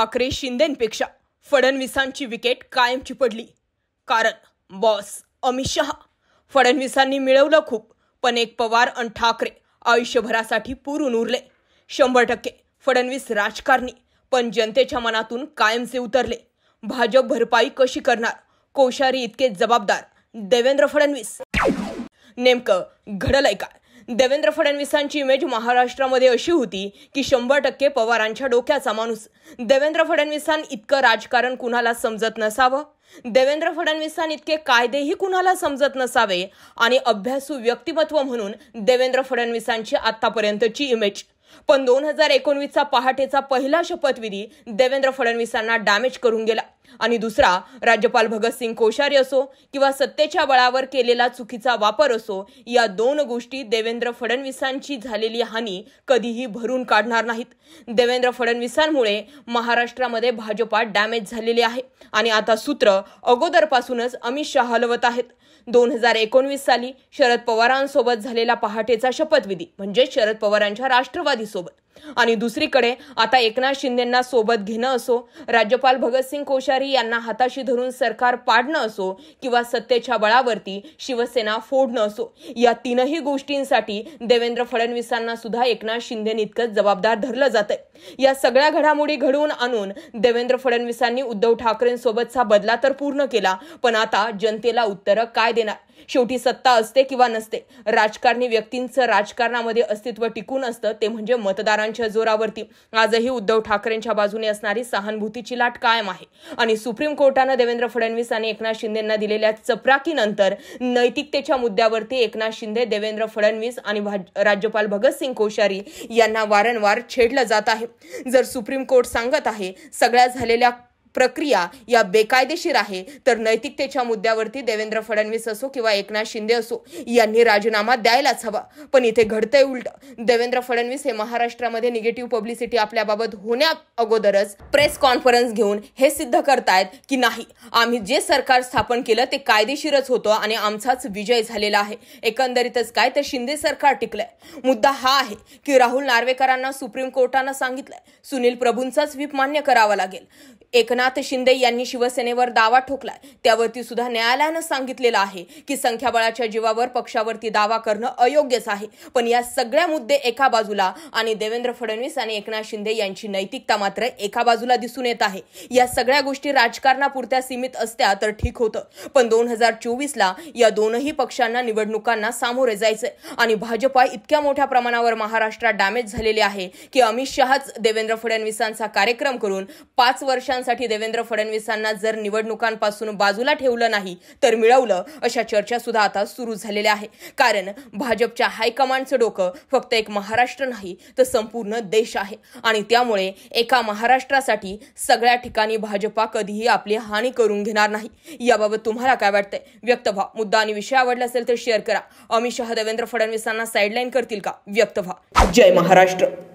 Thackeray शिंदेपेक्षा फडणवीसांची wicket कायमची पडली कारण बॉस अमित शहा फडणवीसांनी मिळवलं खूप पण एक पवार आणि ठाकरे आयुष्यभरासाठी पुरून उरले शंभर टक्के फडणवीस राजकारणी पण जनतेच्या मनातून कायमचे उतरले भाजप भरपाई कशी करणार कोशारी इतके जबाबदार देवेंद्र फडणवीस नेमकं घडलंय काय देवेंद्र फडणवीसांची इमेज महाराष्ट्रामध्ये अशी होती की शंभर टक्के पवारांच्या डोक्याचा माणूस देवेंद्र फडणवीसां इतकं राजकारण कुणाला समजत नसावं देवेंद्र फडणवीसां इतके कायदेही कुणाला समजत नसावे आणि अभ्यासू व्यक्तिमत्व म्हणून देवेंद्र फडणवीसांची आतापर्यंतची इमेज पण दोन हजार एकोणवीसचा पहाटेचा पहिला शपथविधी देवेंद्र फडणवीसांना डॅमेज करून गेला आणि दुसरा राज्यपाल भगतसिंग कोश्यारी असो किंवा सत्तेच्या बळावर केलेला चुकीचा वापर असो या दोन गोष्टी देवेंद्र फडणवीसांची झालेली हानी कधीही भरून काढणार नाहीत देवेंद्र फडणवीसांमुळे महाराष्ट्रामध्ये भाजपा डॅमेज झालेली आहे आणि आता सूत्र अगोदरपासूनच अमित शहा हलवत आहेत दोन हजार एकोणवीस साली शरद पवारांसोबत झालेला पहाटेचा शपथविधी म्हणजे शरद पवारांच्या राष्ट्रवादीसोबत आणि दुसरीकडे आता एकनाथ शिंदेंना सोबत घेणं असो राज्यपाल भगतसिंग कोश्यारी यांना हाताशी धरून सरकार पाडणं असो किंवा सत्तेच्या बळावरती शिवसेना फोडणं असो या तीनही गोष्टींसाठी देवेंद्र फडणवीसांना सुद्धा एकनाथ शिंदे इतकंच जबाबदार धरलं जातंय या सगळ्या घडामोडी घडवून आणून देवेंद्र फडणवीसांनी उद्धव ठाकरेंसोबतचा बदला तर पूर्ण केला पण आता जनतेला उत्तरं काय देणार शेवटी सत्ता असते किंवा नसते राजकारणी व्यक्तींचं राजकारणामध्ये अस्तित्व टिकून असतं ते म्हणजे मतदारांच्या जोरावरती आजही उद्धव ठाकरेंच्या बाजूने असणारी सहानुभूतीची लाट कायम आहे आणि सुप्रीम कोर्टानं देवेंद्र फडणवीस आणि एकनाथ शिंदेंना दिलेल्या चपराकीनंतर नैतिकतेच्या मुद्द्यावरती एकनाथ शिंदे देवेंद्र फडणवीस आणि राज्यपाल भगतसिंग कोश्यारी यांना वारंवार छेडलं जात आहे जर सुप्रीम कोर्ट सांगत आहे सगळ्या झालेल्या प्रक्रिया या बेकायदेशीर आहे तर नैतिकतेच्या मुद्द्यावरती देवेंद्र फडणवीस असो किंवा एकनाथ शिंदे असो यांनी राजीनामा द्यायलाच हवा पण इथे घडतंय उलट देवेंद्र फडणवीस हे महाराष्ट्रामध्ये निगेटिव्ह पब्लिसिटी आपल्याबाबत होण्या अगोदरच प्रेस कॉन्फरन्स घेऊन हे सिद्ध करतायत की नाही आम्ही जे सरकार स्थापन केलं ते कायदेशीरच होतं आणि आमचाच विजय झालेला आहे एकंदरीतच काय तर शिंदे सरकार टिकलंय मुद्दा हा आहे की राहुल नार्वेकरांना सुप्रीम कोर्टानं सांगितलंय सुनील प्रभूंचाच व्हीप मान्य करावा लागेल एकनाथ एकनाथ शिंदे यांनी शिवसेनेवर दावा ठोकलाय त्यावरती सुद्धा न्यायालयानं सांगितलेलं आहे की संख्याबळाच्या जीवावर पक्षावरती दावा करणं अयोग्यच आहे पण या सगळ्या मुद्दे एका बाजूला आणि देवेंद्र फडणवीस आणि एकनाथ शिंदे यांची नैतिकता मात्र एका बाजूला दिसून येत आहे या सगळ्या गोष्टी राजकारणापुरत्या सीमित असत्या तर ठीक होतं पण दोन हजार चोवीसला या दोनही पक्षांना निवडणुकांना सामोरे जायचंय आणि भाजपा इतक्या मोठ्या प्रमाणावर महाराष्ट्रात डॅमेज झालेले आहे की अमित शहाच देवेंद्र फडणवीसांचा कार्यक्रम करून पाच वर्षांसाठी देवेंद्र फडणवीसांना जर निवडणुकांपासून बाजूला ठेवलं नाही तर मिळवलं अशा चर्चा सुद्धा आता सुरू झालेल्या आहे कारण भाजपच्या हायकमांडचं डोकं फक्त एक महाराष्ट्र नाही तर संपूर्ण देश आहे आणि त्यामुळे एका महाराष्ट्रासाठी सगळ्या ठिकाणी भाजपा कधीही आपली हानी करून घेणार नाही याबाबत तुम्हाला काय वाटतंय व्यक्त व्हा मुद्दा आणि विषय आवडला असेल तर शेअर करा अमित शहा देवेंद्र फडणवीसांना साईडलाईन करतील का व्यक्त व्हा जय महाराष्ट्र